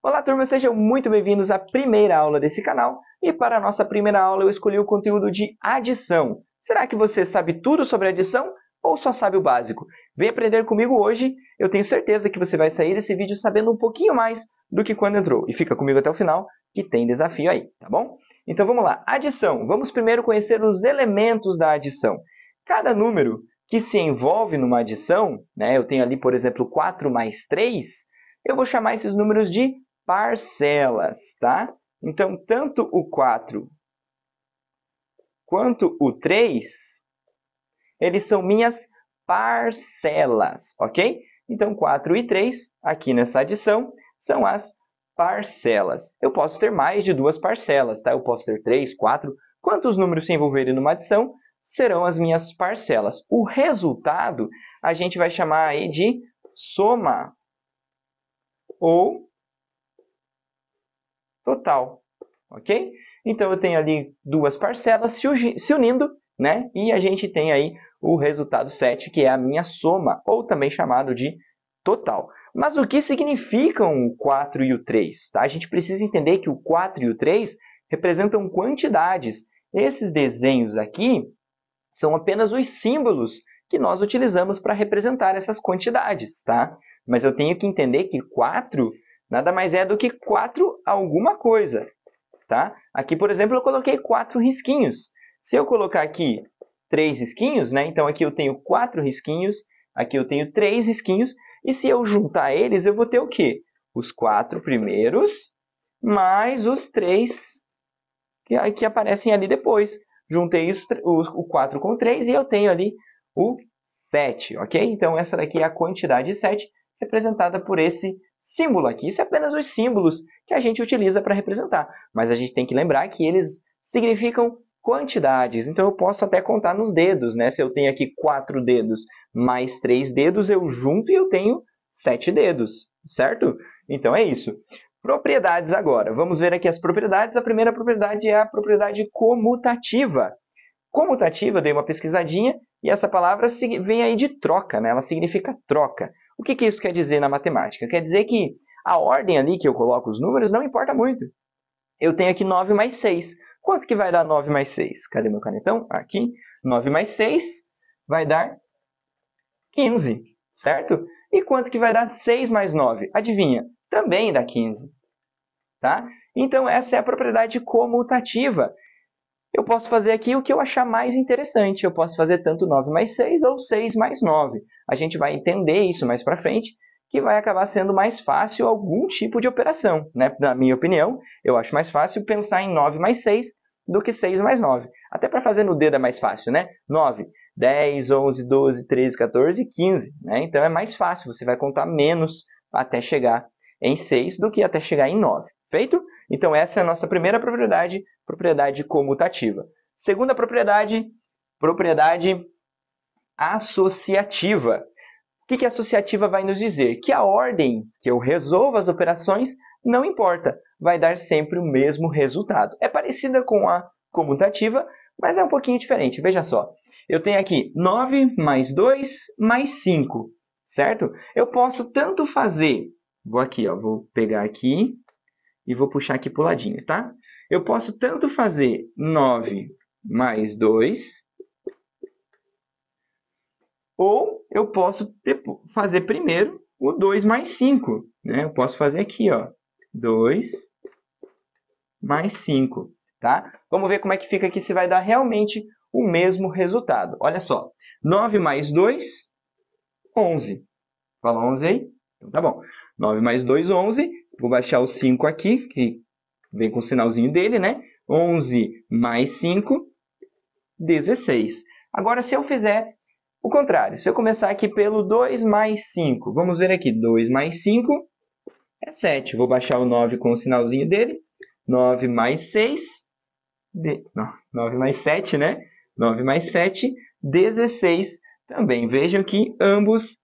Olá, turma, sejam muito bem-vindos à primeira aula desse canal. E para a nossa primeira aula, eu escolhi o conteúdo de adição. Será que você sabe tudo sobre adição ou só sabe o básico? Vem aprender comigo hoje. Eu tenho certeza que você vai sair desse vídeo sabendo um pouquinho mais do que quando entrou. E fica comigo até o final, que tem desafio aí, tá bom? Então vamos lá. Adição. Vamos primeiro conhecer os elementos da adição. Cada número que se envolve numa adição, né, eu tenho ali, por exemplo, 4 mais 3, eu vou chamar esses números de parcelas, tá? Então, tanto o 4 quanto o 3, eles são minhas parcelas, ok? Então, 4 e 3, aqui nessa adição, são as parcelas. Eu posso ter mais de duas parcelas, tá? Eu posso ter 3, 4, quantos números se envolverem numa adição serão as minhas parcelas. O resultado a gente vai chamar aí de soma ou total, ok? Então eu tenho ali duas parcelas se unindo, né? E a gente tem aí o resultado 7, que é a minha soma, ou também chamado de total. Mas o que significam o 4 e o 3? Tá? A gente precisa entender que o 4 e o 3 representam quantidades. Esses desenhos aqui são apenas os símbolos que nós utilizamos para representar essas quantidades, tá? Mas eu tenho que entender que 4 Nada mais é do que 4 alguma coisa, tá? Aqui, por exemplo, eu coloquei 4 risquinhos. Se eu colocar aqui 3 risquinhos, né? Então aqui eu tenho 4 risquinhos, aqui eu tenho 3 risquinhos. E se eu juntar eles, eu vou ter o quê? Os 4 primeiros mais os 3 que, que aparecem ali depois. Juntei os, o, o 4 com 3 e eu tenho ali o 7, ok? Então essa daqui é a quantidade 7 representada por esse símbolo aqui. Isso é apenas os símbolos que a gente utiliza para representar. Mas a gente tem que lembrar que eles significam quantidades. Então eu posso até contar nos dedos, né? Se eu tenho aqui quatro dedos mais três dedos, eu junto e eu tenho sete dedos, certo? Então é isso. Propriedades agora. Vamos ver aqui as propriedades. A primeira propriedade é a propriedade comutativa. Comutativa, dei uma pesquisadinha, e essa palavra vem aí de troca, né? Ela significa troca. O que, que isso quer dizer na matemática? Quer dizer que a ordem ali que eu coloco os números não importa muito. Eu tenho aqui 9 mais 6. Quanto que vai dar 9 mais 6? Cadê meu canetão? Aqui. 9 mais 6 vai dar 15, certo? E quanto que vai dar 6 mais 9? Adivinha? Também dá 15, tá? Então, essa é a propriedade comutativa eu posso fazer aqui o que eu achar mais interessante. Eu posso fazer tanto 9 mais 6 ou 6 mais 9. A gente vai entender isso mais para frente, que vai acabar sendo mais fácil algum tipo de operação. Né? Na minha opinião, eu acho mais fácil pensar em 9 mais 6 do que 6 mais 9. Até para fazer no dedo é mais fácil, né? 9, 10, 11, 12, 13, 14, 15. Né? Então é mais fácil, você vai contar menos até chegar em 6 do que até chegar em 9. Feito? Então essa é a nossa primeira propriedade propriedade comutativa. Segunda propriedade, propriedade associativa. O que, que a associativa vai nos dizer? Que a ordem que eu resolvo as operações não importa, vai dar sempre o mesmo resultado. É parecida com a comutativa, mas é um pouquinho diferente. Veja só, eu tenho aqui 9 mais 2 mais 5, certo? Eu posso tanto fazer, vou aqui, ó, vou pegar aqui e vou puxar aqui para o ladinho, tá? Eu posso tanto fazer 9 mais 2, ou eu posso fazer primeiro o 2 mais 5. Né? Eu posso fazer aqui, ó, 2 mais 5. Tá? Vamos ver como é que fica aqui se vai dar realmente o mesmo resultado. Olha só, 9 mais 2, 11. Fala 11 aí? Então tá bom. 9 mais 2, 11. Vou baixar o 5 aqui, que Vem com o sinalzinho dele, né? 11 mais 5, 16. Agora, se eu fizer o contrário, se eu começar aqui pelo 2 mais 5, vamos ver aqui, 2 mais 5 é 7. Vou baixar o 9 com o sinalzinho dele, 9 mais 6, de... Não, 9 mais 7, né? 9 mais 7, 16 também. Vejam que ambos,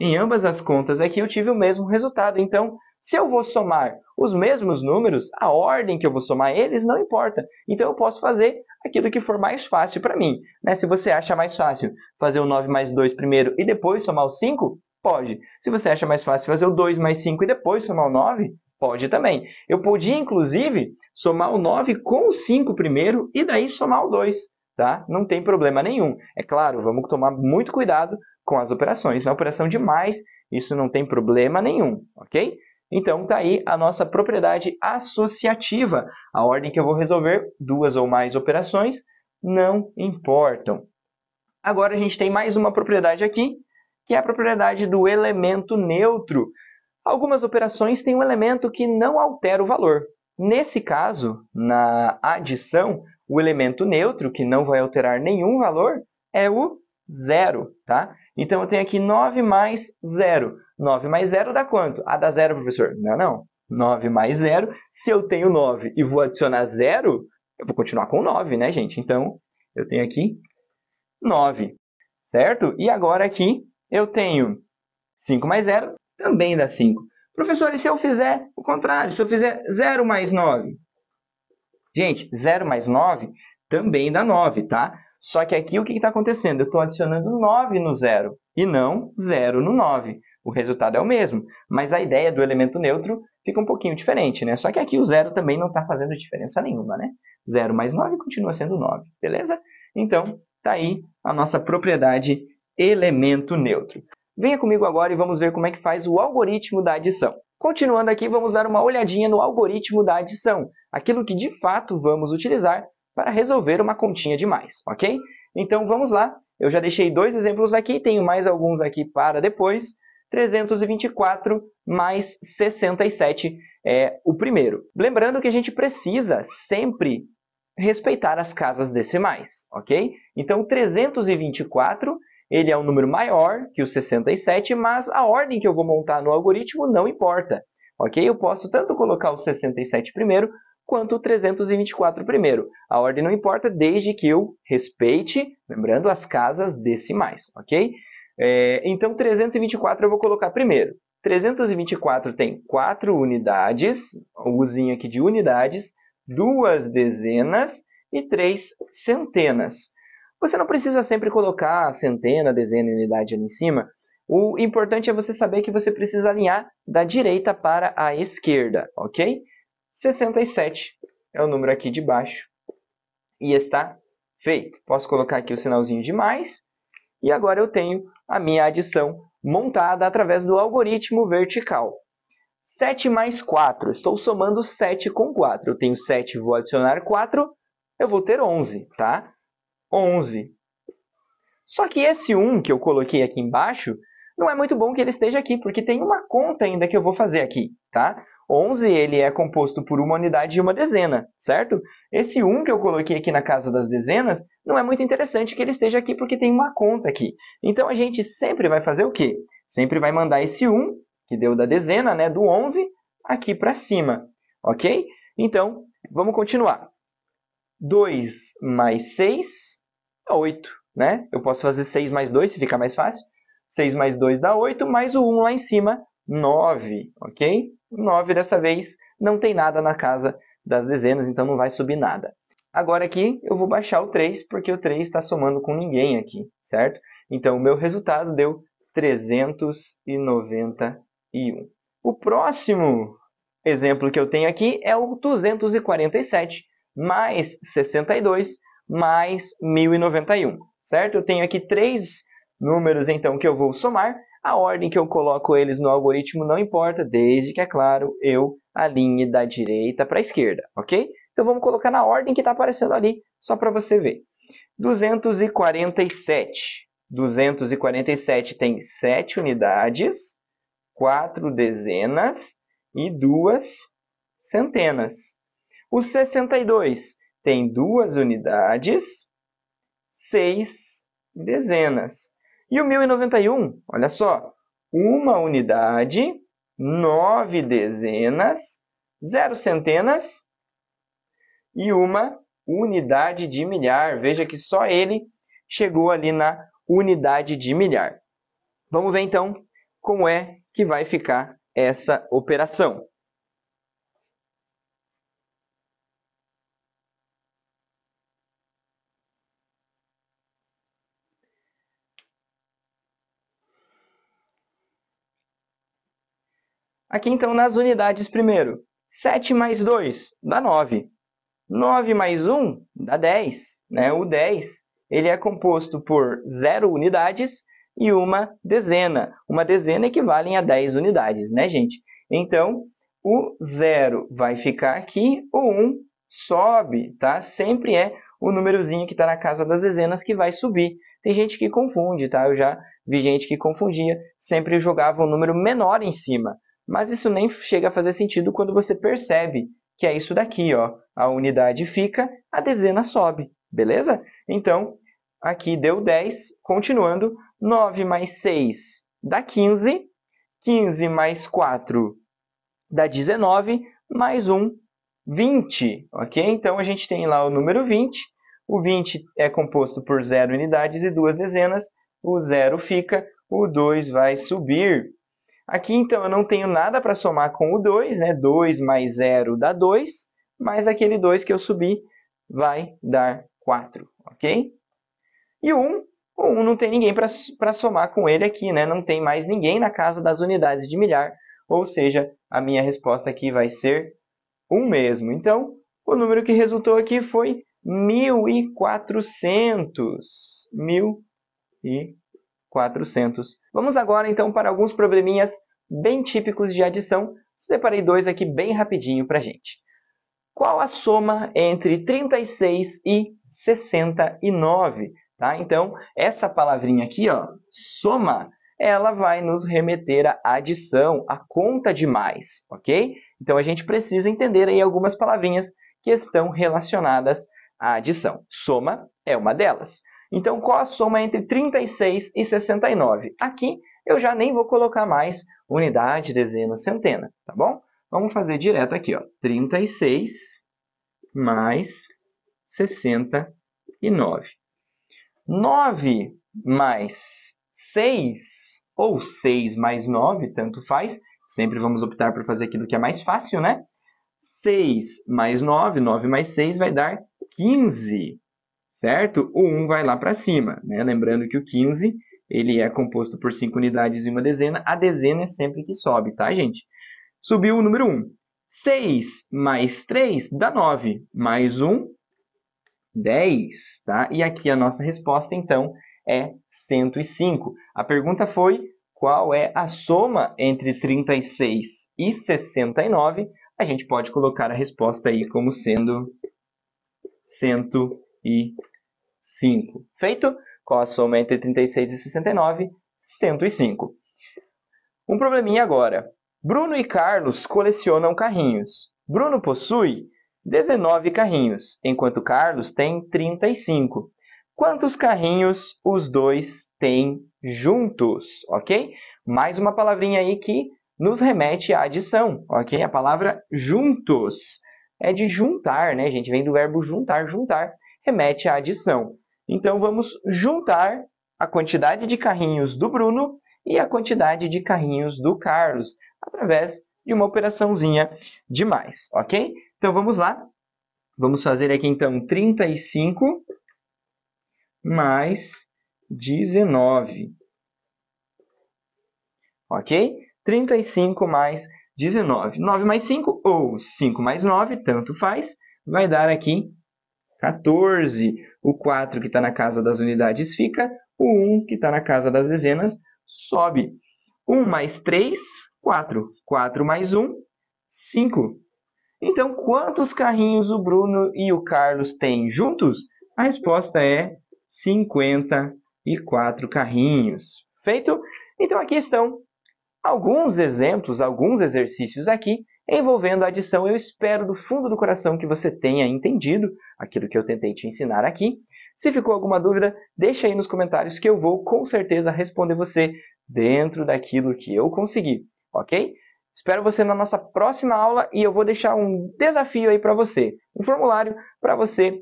em ambas as contas aqui, eu tive o mesmo resultado. Então, se eu vou somar os mesmos números, a ordem que eu vou somar eles não importa. Então eu posso fazer aquilo que for mais fácil para mim. Né? Se você acha mais fácil fazer o 9 mais 2 primeiro e depois somar o 5, pode. Se você acha mais fácil fazer o 2 mais 5 e depois somar o 9, pode também. Eu podia, inclusive, somar o 9 com o 5 primeiro e daí somar o 2. Tá? Não tem problema nenhum. É claro, vamos tomar muito cuidado com as operações. Na operação de mais, isso não tem problema nenhum, ok? Então, está aí a nossa propriedade associativa. A ordem que eu vou resolver, duas ou mais operações, não importam. Agora a gente tem mais uma propriedade aqui, que é a propriedade do elemento neutro. Algumas operações têm um elemento que não altera o valor. Nesse caso, na adição, o elemento neutro, que não vai alterar nenhum valor, é o zero, tá? Então eu tenho aqui 9 mais 0. 9 mais 0 dá quanto? Ah, dá 0, professor. Não, não. 9 mais 0. Se eu tenho 9 e vou adicionar 0, eu vou continuar com 9, né, gente? Então, eu tenho aqui 9, certo? E agora aqui eu tenho 5 mais 0, também dá 5. Professor, e se eu fizer o contrário? Se eu fizer 0 mais 9? Gente, 0 mais 9 também dá 9, tá? Só que aqui o que está acontecendo? Eu estou adicionando 9 no zero e não zero no 9. O resultado é o mesmo, mas a ideia do elemento neutro fica um pouquinho diferente, né? Só que aqui o zero também não está fazendo diferença nenhuma, né? 0 mais 9 continua sendo 9, beleza? Então, tá aí a nossa propriedade elemento neutro. Venha comigo agora e vamos ver como é que faz o algoritmo da adição. Continuando aqui, vamos dar uma olhadinha no algoritmo da adição, aquilo que de fato vamos utilizar para resolver uma continha de mais, ok? Então vamos lá, eu já deixei dois exemplos aqui, tenho mais alguns aqui para depois. 324 mais 67 é o primeiro. Lembrando que a gente precisa sempre respeitar as casas decimais, ok? Então 324 ele é um número maior que o 67, mas a ordem que eu vou montar no algoritmo não importa, ok? Eu posso tanto colocar o 67 primeiro quanto o 324 primeiro. A ordem não importa, desde que eu respeite, lembrando, as casas decimais, ok? É, então, 324 eu vou colocar primeiro. 324 tem 4 unidades, usinho aqui de unidades, duas dezenas e três centenas. Você não precisa sempre colocar centena, dezena e unidade ali em cima. O importante é você saber que você precisa alinhar da direita para a esquerda, ok? 67 é o número aqui de baixo e está feito. Posso colocar aqui o sinalzinho de mais e agora eu tenho a minha adição montada através do algoritmo vertical. 7 mais 4, estou somando 7 com 4. Eu tenho 7, vou adicionar 4, eu vou ter 11, tá? 11. Só que esse 1 que eu coloquei aqui embaixo, não é muito bom que ele esteja aqui, porque tem uma conta ainda que eu vou fazer aqui, tá? 11 ele é composto por uma unidade e uma dezena, certo? Esse 1 que eu coloquei aqui na casa das dezenas, não é muito interessante que ele esteja aqui porque tem uma conta aqui. Então a gente sempre vai fazer o quê? Sempre vai mandar esse 1, que deu da dezena, né, do 11, aqui para cima, ok? Então, vamos continuar. 2 mais 6 dá 8, né? Eu posso fazer 6 mais 2, se ficar mais fácil. 6 mais 2 dá 8, mais o 1 lá em cima 9, ok? 9 dessa vez não tem nada na casa das dezenas, então não vai subir nada. Agora aqui eu vou baixar o 3, porque o 3 está somando com ninguém aqui, certo? Então o meu resultado deu 391. O próximo exemplo que eu tenho aqui é o 247 mais 62 mais 1091, certo? Eu tenho aqui três números então que eu vou somar a ordem que eu coloco eles no algoritmo não importa, desde que, é claro, eu alinhe da direita para a esquerda, ok? Então vamos colocar na ordem que está aparecendo ali, só para você ver. 247. 247 tem 7 unidades, 4 dezenas e 2 centenas. O 62 tem 2 unidades, 6 dezenas. E o 1091, olha só, uma unidade, nove dezenas, zero centenas e uma unidade de milhar. Veja que só ele chegou ali na unidade de milhar. Vamos ver então como é que vai ficar essa operação. Aqui então nas unidades primeiro. 7 mais 2 dá 9. 9 mais 1 dá 10. Né? O 10 ele é composto por 0 unidades e uma dezena. Uma dezena equivale a 10 unidades, né, gente? Então, o 0 vai ficar aqui, o 1 um sobe, tá? Sempre é o númerozinho que está na casa das dezenas que vai subir. Tem gente que confunde, tá? Eu já vi gente que confundia, sempre jogava um número menor em cima. Mas isso nem chega a fazer sentido quando você percebe que é isso daqui, ó. A unidade fica, a dezena sobe, beleza? Então, aqui deu 10, continuando, 9 mais 6 dá 15, 15 mais 4 dá 19, mais 1, 20, ok? Então, a gente tem lá o número 20, o 20 é composto por 0 unidades e 2 dezenas, o 0 fica, o 2 vai subir, Aqui, então, eu não tenho nada para somar com o 2, né? 2 mais 0 dá 2, mas aquele 2 que eu subi vai dar 4, ok? E o 1, o 1 não tem ninguém para somar com ele aqui, né? Não tem mais ninguém na casa das unidades de milhar, ou seja, a minha resposta aqui vai ser 1 mesmo. Então, o número que resultou aqui foi 1.400. 1.400. 400. Vamos agora então para alguns probleminhas bem típicos de adição. Separei dois aqui bem rapidinho para gente. Qual a soma entre 36 e 69? Tá? Então, essa palavrinha aqui, ó, soma, ela vai nos remeter à adição, à conta de mais, ok? Então, a gente precisa entender aí algumas palavrinhas que estão relacionadas à adição. Soma é uma delas. Então, qual a soma entre 36 e 69? Aqui eu já nem vou colocar mais unidade, dezena, centena, tá bom? Vamos fazer direto aqui, ó. 36 mais 69. 9 mais 6, ou 6 mais 9, tanto faz. Sempre vamos optar por fazer aquilo que é mais fácil, né? 6 mais 9, 9 mais 6 vai dar 15. 15 certo? O 1 vai lá para cima, né? Lembrando que o 15 ele é composto por 5 unidades e uma dezena. A dezena é sempre que sobe, tá, gente? Subiu o número 1. 6 mais 3 dá 9, mais 1, 10, tá? E aqui a nossa resposta, então, é 105. A pergunta foi qual é a soma entre 36 e 69. A gente pode colocar a resposta aí como sendo 105 e 5. Feito? Qual a soma entre 36 e 69? 105. Um probleminha agora. Bruno e Carlos colecionam carrinhos. Bruno possui 19 carrinhos, enquanto Carlos tem 35. Quantos carrinhos os dois têm juntos, ok? Mais uma palavrinha aí que nos remete à adição, ok? A palavra juntos é de juntar, né, gente? Vem do verbo juntar, juntar remete à adição. Então vamos juntar a quantidade de carrinhos do Bruno e a quantidade de carrinhos do Carlos através de uma operaçãozinha de mais, ok? Então vamos lá. Vamos fazer aqui então 35 mais 19. Ok? 35 mais 19. 9 mais 5 ou 5 mais 9, tanto faz, vai dar aqui 14. O 4 que está na casa das unidades fica, o 1 que está na casa das dezenas sobe. 1 mais 3, 4. 4 mais 1, 5. Então, quantos carrinhos o Bruno e o Carlos têm juntos? A resposta é 54 carrinhos. Feito? Então, aqui estão alguns exemplos, alguns exercícios aqui envolvendo a adição. Eu espero do fundo do coração que você tenha entendido aquilo que eu tentei te ensinar aqui. Se ficou alguma dúvida, deixa aí nos comentários que eu vou com certeza responder você dentro daquilo que eu consegui ok? Espero você na nossa próxima aula e eu vou deixar um desafio aí para você, um formulário para você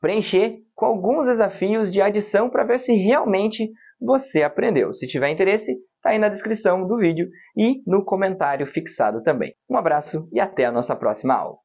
preencher com alguns desafios de adição para ver se realmente você aprendeu. Se tiver interesse, está aí na descrição do vídeo e no comentário fixado também. Um abraço e até a nossa próxima aula.